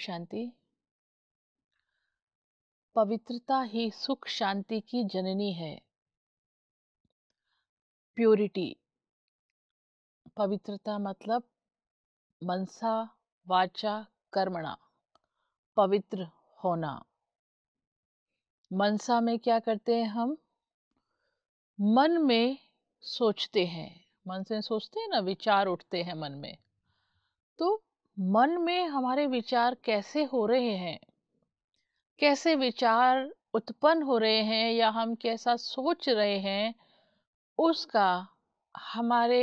शांति पवित्रता ही सुख शांति की जननी है प्योरिटी पवित्रता मतलब मनसा वाचा कर्मणा पवित्र होना मनसा में क्या करते हैं हम मन में सोचते हैं मन से सोचते हैं ना विचार उठते हैं मन में तो मन में हमारे विचार कैसे हो रहे हैं कैसे विचार उत्पन्न हो रहे हैं या हम कैसा सोच रहे हैं उसका हमारे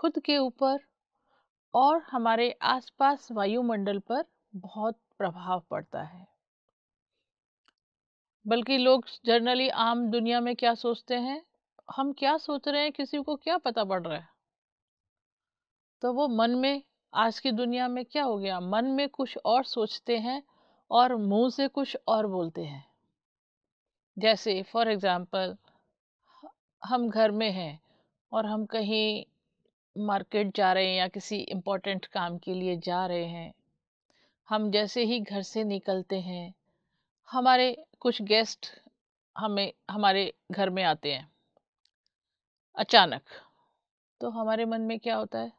खुद के ऊपर और हमारे आसपास वायुमंडल पर बहुत प्रभाव पड़ता है बल्कि लोग जनरली आम दुनिया में क्या सोचते हैं हम क्या सोच रहे हैं किसी को क्या पता पड़ रहा है तो वो मन में आज की दुनिया में क्या हो गया मन में कुछ और सोचते हैं और मुंह से कुछ और बोलते हैं जैसे फॉर एग्ज़ाम्पल हम घर में हैं और हम कहीं मार्केट जा रहे हैं या किसी इम्पोर्टेंट काम के लिए जा रहे हैं हम जैसे ही घर से निकलते हैं हमारे कुछ गेस्ट हमें हमारे घर में आते हैं अचानक तो हमारे मन में क्या होता है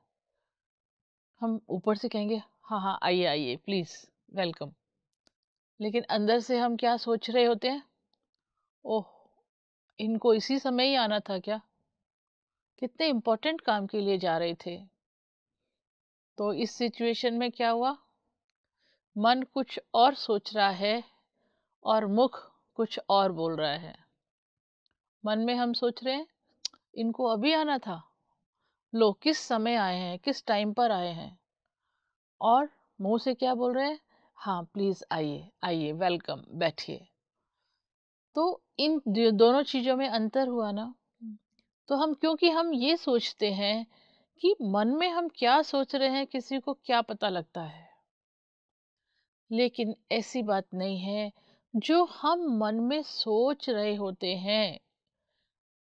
हम ऊपर से कहेंगे हाँ हाँ आइए आइए प्लीज़ वेलकम लेकिन अंदर से हम क्या सोच रहे होते हैं ओह इनको इसी समय ही आना था क्या कितने इम्पोर्टेंट काम के लिए जा रहे थे तो इस सिचुएशन में क्या हुआ मन कुछ और सोच रहा है और मुख कुछ और बोल रहा है मन में हम सोच रहे हैं इनको अभी आना था लोग किस समय आए हैं किस टाइम पर आए हैं और मुंह से क्या बोल रहे हैं हाँ प्लीज़ आइए आइए वेलकम बैठिए तो इन दोनों चीज़ों में अंतर हुआ ना तो हम क्योंकि हम ये सोचते हैं कि मन में हम क्या सोच रहे हैं किसी को क्या पता लगता है लेकिन ऐसी बात नहीं है जो हम मन में सोच रहे होते हैं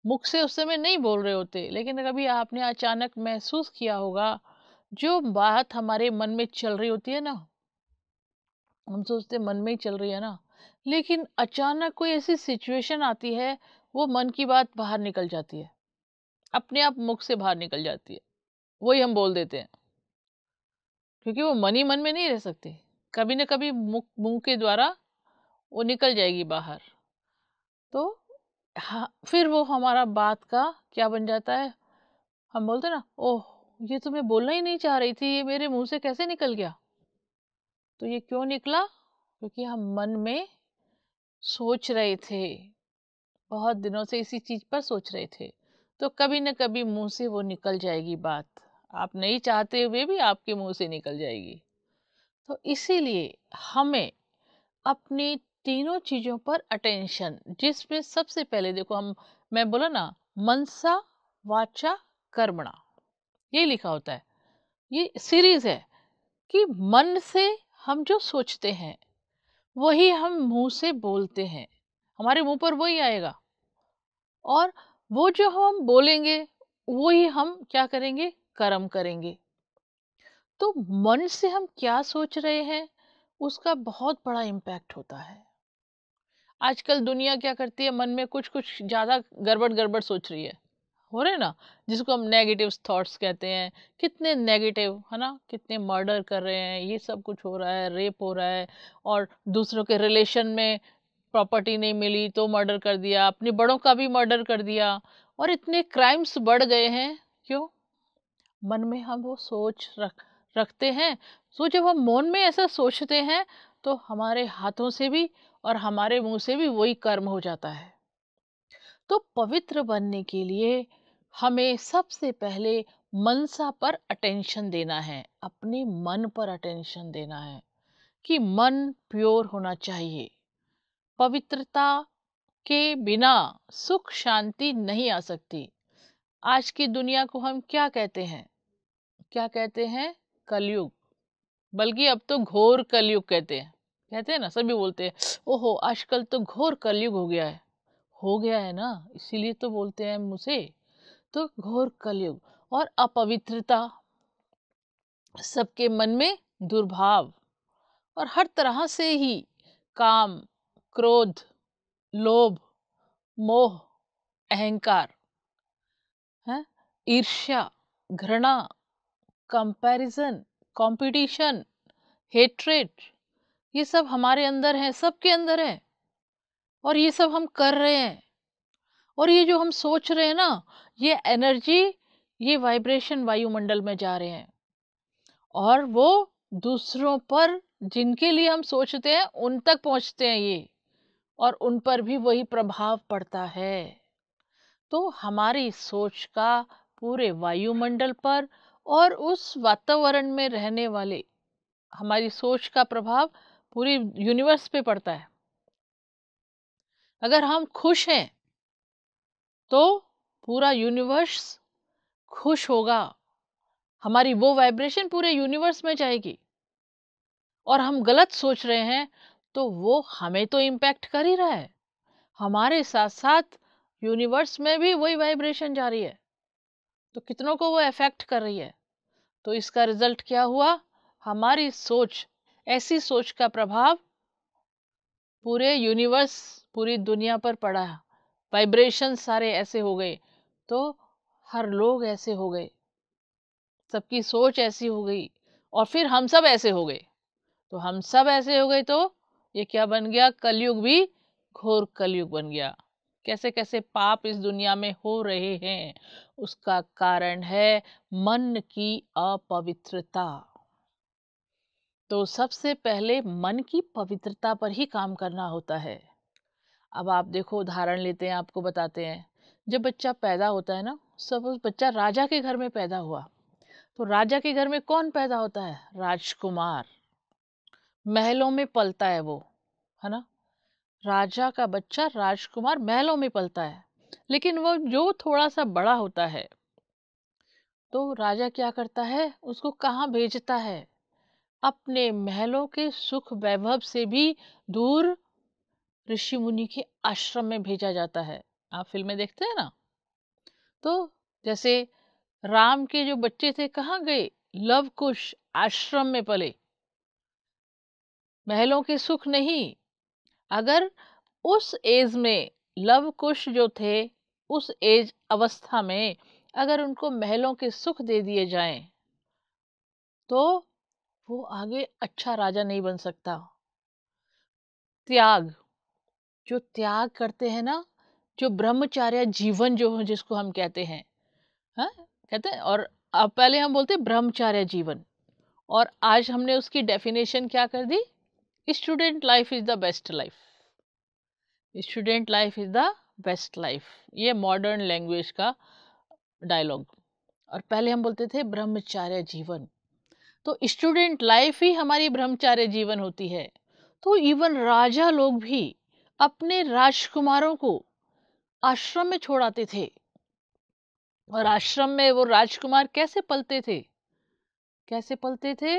मुख से उस समय नहीं बोल रहे होते लेकिन कभी आपने अचानक महसूस किया होगा जो बात हमारे मन में चल रही होती है ना हम सोचते मन में ही चल रही है ना लेकिन अचानक कोई ऐसी सिचुएशन आती है वो मन की बात बाहर निकल जाती है अपने आप मुख से बाहर निकल जाती है वही हम बोल देते हैं क्योंकि वो मन ही मन में नहीं रह सकते कभी ना कभी मुख मुंह के द्वारा वो निकल जाएगी बाहर तो हाँ फिर वो हमारा बात का क्या बन जाता है हम बोलते ना ओह ये तो मैं बोलना ही नहीं चाह रही थी ये मेरे मुंह से कैसे निकल गया तो ये क्यों निकला क्योंकि हम मन में सोच रहे थे बहुत दिनों से इसी चीज़ पर सोच रहे थे तो कभी ना कभी मुंह से वो निकल जाएगी बात आप नहीं चाहते हुए भी आपके मुंह से निकल जाएगी तो इसीलिए हमें अपनी तीनों चीज़ों पर अटेंशन जिसमें सबसे पहले देखो हम मैं बोला ना मनसा वाचा कर्मणा ये लिखा होता है ये सीरीज है कि मन से हम जो सोचते हैं वही हम मुंह से बोलते हैं हमारे मुंह पर वही आएगा और वो जो हम बोलेंगे वही हम क्या करेंगे कर्म करेंगे तो मन से हम क्या सोच रहे हैं उसका बहुत बड़ा इम्पैक्ट होता है आजकल दुनिया क्या करती है मन में कुछ कुछ ज़्यादा गड़बड़ गड़बड़ सोच रही है हो रहे ना जिसको हम नेगेटिव थॉट्स कहते हैं कितने नेगेटिव है ना कितने मर्डर कर रहे हैं ये सब कुछ हो रहा है रेप हो रहा है और दूसरों के रिलेशन में प्रॉपर्टी नहीं मिली तो मर्डर कर दिया अपने बड़ों का भी मर्डर कर दिया और इतने क्राइम्स बढ़ गए हैं क्यों मन में हम वो सोच रख रखते हैं सो जब हम मौन में ऐसा सोचते हैं तो हमारे हाथों से भी और हमारे मुंह से भी वही कर्म हो जाता है तो पवित्र बनने के लिए हमें सबसे पहले मनसा पर अटेंशन देना है अपने मन पर अटेंशन देना है कि मन प्योर होना चाहिए पवित्रता के बिना सुख शांति नहीं आ सकती आज की दुनिया को हम क्या कहते हैं क्या कहते हैं कलयुग बल्कि अब तो घोर कलयुग कहते हैं कहते हैं ना सभी बोलते हैं ओहो आजकल तो घोर कलयुग हो गया है हो गया है ना इसीलिए तो बोलते हैं मुझे तो घोर कलयुग और अपवित्रता सबके मन में दुर्भाव और हर तरह से ही काम क्रोध लोभ मोह अहंकार है ईर्ष्या घृणा कंपैरिजन कंपटीशन हेट्रेट ये सब हमारे अंदर है सबके अंदर है और ये सब हम कर रहे हैं और ये जो हम सोच रहे हैं ना ये एनर्जी ये वाइब्रेशन वायुमंडल में जा रहे हैं और वो दूसरों पर जिनके लिए हम सोचते हैं उन तक पहुंचते हैं ये और उन पर भी वही प्रभाव पड़ता है तो हमारी सोच का पूरे वायुमंडल पर और उस वातावरण में रहने वाले हमारी सोच का प्रभाव पूरी यूनिवर्स पे पड़ता है अगर हम खुश हैं तो पूरा यूनिवर्स खुश होगा हमारी वो वाइब्रेशन पूरे यूनिवर्स में जाएगी और हम गलत सोच रहे हैं तो वो हमें तो इम्पैक्ट कर ही रहा है हमारे साथ साथ यूनिवर्स में भी वही वाइब्रेशन जा रही है तो कितनों को वो अफेक्ट कर रही है तो इसका रिजल्ट क्या हुआ हमारी सोच ऐसी सोच का प्रभाव पूरे यूनिवर्स पूरी दुनिया पर पड़ा वाइब्रेशन सारे ऐसे हो गए तो हर लोग ऐसे हो गए सबकी सोच ऐसी हो गई और फिर हम सब ऐसे हो गए तो हम सब ऐसे हो गए तो ये क्या बन गया कलयुग भी घोर कलयुग बन गया कैसे कैसे पाप इस दुनिया में हो रहे हैं उसका कारण है मन की अपवित्रता तो सबसे पहले मन की पवित्रता पर ही काम करना होता है अब आप देखो उदाहरण लेते हैं आपको बताते हैं जब बच्चा पैदा होता है ना उस बच्चा राजा के घर में पैदा हुआ तो राजा के घर में कौन पैदा होता है राजकुमार महलों में पलता है वो है ना राजा का बच्चा राजकुमार महलों में पलता है लेकिन वो जो थोड़ा सा बड़ा होता है तो राजा क्या करता है उसको कहाँ भेजता है अपने महलों के सुख वैभव से भी दूर ऋषि मुनि के आश्रम में भेजा जाता है आप फिल्में देखते हैं ना तो जैसे राम के जो बच्चे थे कहाँ गए लव कुश आश्रम में पले महलों के सुख नहीं अगर उस एज में लव कुश जो थे उस एज अवस्था में अगर उनको महलों के सुख दे दिए जाएं तो वो आगे अच्छा राजा नहीं बन सकता त्याग जो त्याग करते हैं ना जो ब्रह्मचार्य जीवन जो जिसको हम कहते हैं हाँ कहते हैं और अब पहले हम बोलते हैं ब्रह्मचार्य जीवन और आज हमने उसकी डेफिनेशन क्या कर दी student life is the best life student life is the best life ये मॉडर्न लैंग्वेज का डायलॉग और पहले हम बोलते थे ब्रह्मचार्य जीवन तो स्टूडेंट लाइफ ही हमारी ब्रह्मचार्य जीवन होती है तो इवन राजा लोग भी अपने राजकुमारों को आश्रम में छोड़ाते थे और आश्रम में वो राजकुमार कैसे पलते थे कैसे पलते थे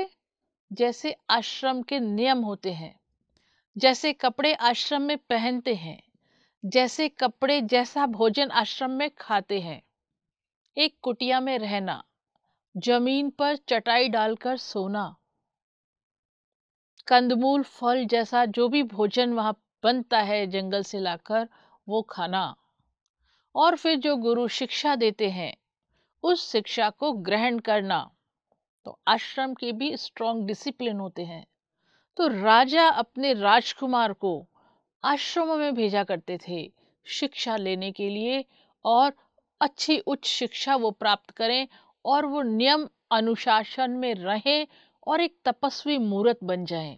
जैसे आश्रम के नियम होते हैं जैसे कपड़े आश्रम में पहनते हैं जैसे कपड़े जैसा भोजन आश्रम में खाते हैं एक कुटिया में रहना जमीन पर चटाई डालकर सोना कंदमूल फल जैसा जो भी भोजन वहाँ बनता है जंगल से लाकर वो खाना और फिर जो गुरु शिक्षा देते हैं उस शिक्षा को ग्रहण करना तो आश्रम के भी स्ट्रॉन्ग डिसिप्लिन होते हैं तो राजा अपने राजकुमार को आश्रमों में भेजा करते थे शिक्षा लेने के लिए और अच्छी उच्च शिक्षा वो प्राप्त करें और वो नियम अनुशासन में रहें और एक तपस्वी मूर्त बन जाएं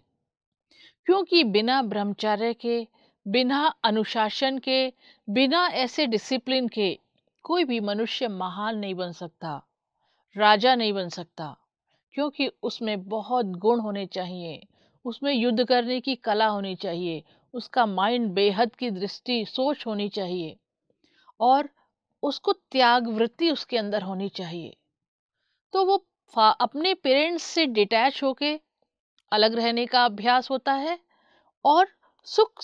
क्योंकि बिना ब्रह्मचर्य के बिना अनुशासन के बिना ऐसे डिसिप्लिन के कोई भी मनुष्य महान नहीं बन सकता राजा नहीं बन सकता क्योंकि उसमें बहुत गुण होने चाहिए उसमें युद्ध करने की कला होनी चाहिए उसका माइंड बेहद की दृष्टि सोच होनी चाहिए और उसको त्याग वृत्ति उसके अंदर होनी चाहिए तो वो अपने पेरेंट्स से डिटैच होके अलग रहने का अभ्यास होता है और सुख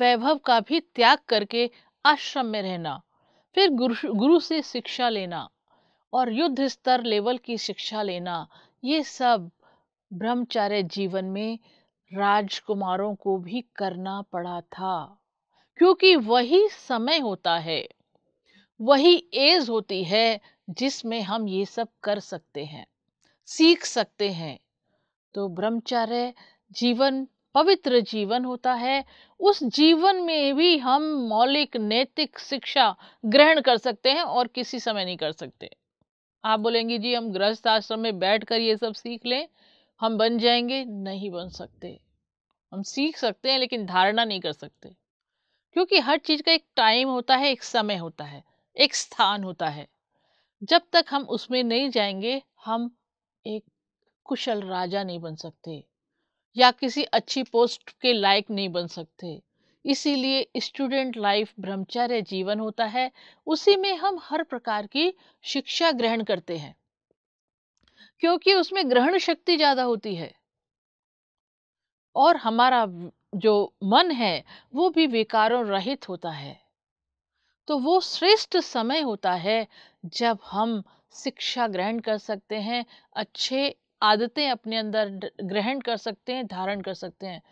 वैभव का भी त्याग करके आश्रम में रहना फिर गुरु गुरु से शिक्षा लेना और युद्ध स्तर लेवल की शिक्षा लेना ये सब ब्रह्मचार्य जीवन में राजकुमारों को भी करना पड़ा था क्योंकि वही समय होता है वही एज होती है जिसमें हम ये सब कर सकते हैं सीख सकते हैं तो ब्रह्मचर्य जीवन पवित्र जीवन होता है उस जीवन में भी हम मौलिक नैतिक शिक्षा ग्रहण कर सकते हैं और किसी समय नहीं कर सकते आप बोलेंगे जी हम गृहस्थ आश्रम में बैठ कर ये सब सीख लें हम बन जाएंगे नहीं बन सकते हम सीख सकते हैं लेकिन धारणा नहीं कर सकते क्योंकि हर चीज़ का एक टाइम होता है एक समय होता है एक स्थान होता है जब तक हम उसमें नहीं जाएंगे हम एक कुशल राजा नहीं बन सकते या किसी अच्छी पोस्ट के लायक नहीं बन सकते इसीलिए स्टूडेंट लाइफ ब्रह्मचर्य जीवन होता है उसी में हम हर प्रकार की शिक्षा ग्रहण करते हैं क्योंकि उसमें ग्रहण शक्ति ज़्यादा होती है और हमारा जो मन है वो भी विकारों रहित होता है तो वो श्रेष्ठ समय होता है जब हम शिक्षा ग्रहण कर सकते हैं अच्छे आदतें अपने अंदर ग्रहण कर सकते हैं धारण कर सकते हैं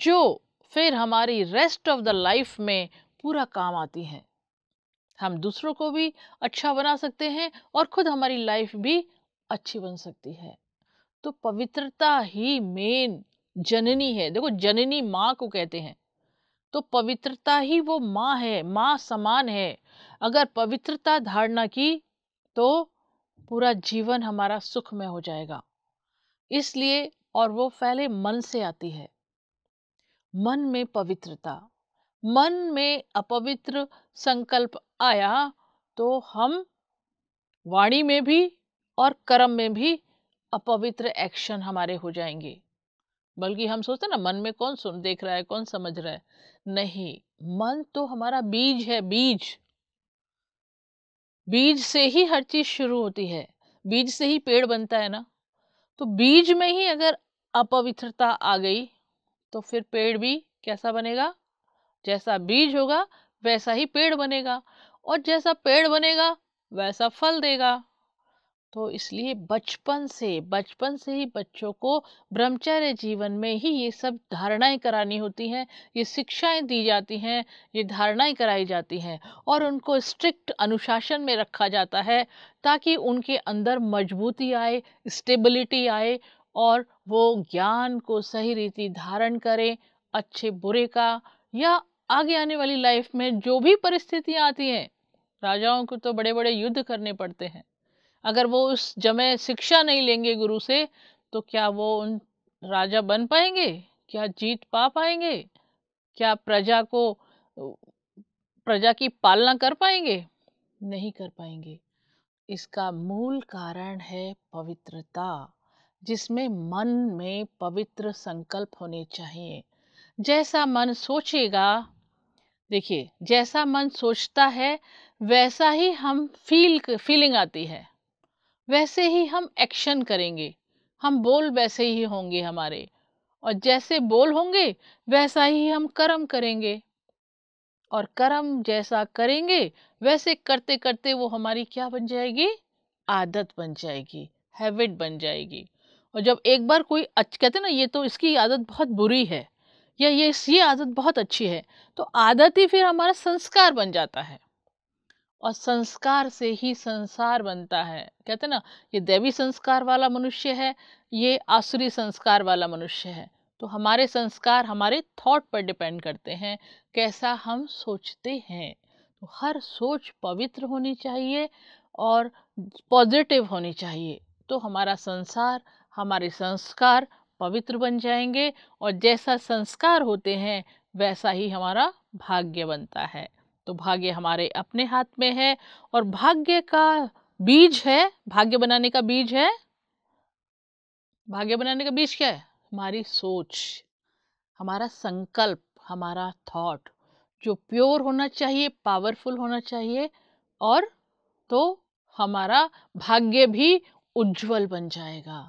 जो फिर हमारी रेस्ट ऑफ द लाइफ में पूरा काम आती हैं हम दूसरों को भी अच्छा बना सकते हैं और खुद हमारी लाइफ भी अच्छी बन सकती है तो पवित्रता ही मेन जननी है देखो जननी माँ को कहते हैं तो पवित्रता ही वो माँ है माँ समान है अगर पवित्रता धारणा की तो पूरा जीवन हमारा सुख में हो जाएगा इसलिए और वो पहले मन से आती है मन में पवित्रता मन में अपवित्र संकल्प आया तो हम वाणी में भी और कर्म में भी अपवित्र एक्शन हमारे हो जाएंगे बल्कि हम सोचते हैं ना मन में कौन सुन देख रहा है कौन समझ रहा है नहीं मन तो हमारा बीज है बीज बीज से ही हर चीज शुरू होती है बीज से ही पेड़ बनता है ना तो बीज में ही अगर अपवित्रता आ गई तो फिर पेड़ भी कैसा बनेगा जैसा बीज होगा वैसा ही पेड़ बनेगा और जैसा पेड़ बनेगा वैसा फल देगा तो इसलिए बचपन से बचपन से ही बच्चों को ब्रह्मचर्य जीवन में ही ये सब धारणाएं करानी होती हैं ये शिक्षाएं दी जाती हैं ये धारणाएं कराई जाती हैं और उनको स्ट्रिक्ट अनुशासन में रखा जाता है ताकि उनके अंदर मजबूती आए स्टेबिलिटी आए और वो ज्ञान को सही रीति धारण करें अच्छे बुरे का या आगे आने वाली लाइफ में जो भी परिस्थितियाँ आती हैं राजाओं को तो बड़े बड़े युद्ध करने पड़ते हैं अगर वो उस जमे शिक्षा नहीं लेंगे गुरु से तो क्या वो उन राजा बन पाएंगे क्या जीत पा पाएंगे क्या प्रजा को प्रजा की पालना कर पाएंगे नहीं कर पाएंगे इसका मूल कारण है पवित्रता जिसमें मन में पवित्र संकल्प होने चाहिए जैसा मन सोचेगा देखिए जैसा मन सोचता है वैसा ही हम फील फीलिंग आती है वैसे ही हम एक्शन करेंगे हम बोल वैसे ही होंगे हमारे और जैसे बोल होंगे वैसा ही हम कर्म करेंगे और कर्म जैसा करेंगे वैसे करते करते वो हमारी क्या बन जाएगी आदत बन जाएगी हैबिट बन जाएगी और जब एक बार कोई अच्छ कहते ना ये तो इसकी आदत बहुत बुरी है या ये ये आदत बहुत अच्छी है तो आदत ही फिर हमारा संस्कार बन जाता है और संस्कार से ही संसार बनता है कहते ना ये देवी संस्कार वाला मनुष्य है ये आसुरी संस्कार वाला मनुष्य है तो हमारे संस्कार हमारे थॉट पर डिपेंड करते हैं कैसा हम सोचते हैं तो हर सोच पवित्र होनी चाहिए और पॉजिटिव होनी चाहिए तो हमारा संसार हमारे संस्कार पवित्र बन जाएंगे और जैसा संस्कार होते हैं वैसा ही हमारा भाग्य बनता है तो भाग्य हमारे अपने हाथ में है और भाग्य का बीज है भाग्य बनाने का बीज है भाग्य बनाने का बीज क्या है हमारी सोच हमारा संकल्प हमारा थॉट जो प्योर होना चाहिए पावरफुल होना चाहिए और तो हमारा भाग्य भी उज्जवल बन जाएगा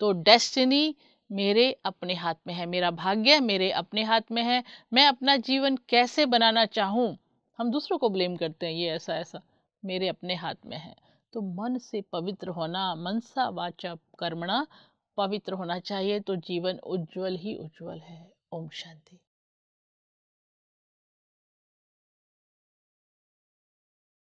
तो डेस्टिनी मेरे अपने हाथ में है मेरा भाग्य मेरे अपने हाथ में है मैं अपना जीवन कैसे बनाना चाहूँ हम दूसरों को ब्लेम करते हैं ये ऐसा ऐसा मेरे अपने हाथ में है तो मन से पवित्र होना मनसा वाचा कर्मणा पवित्र होना चाहिए तो जीवन उज्जवल ही उज्जवल है ओम शांति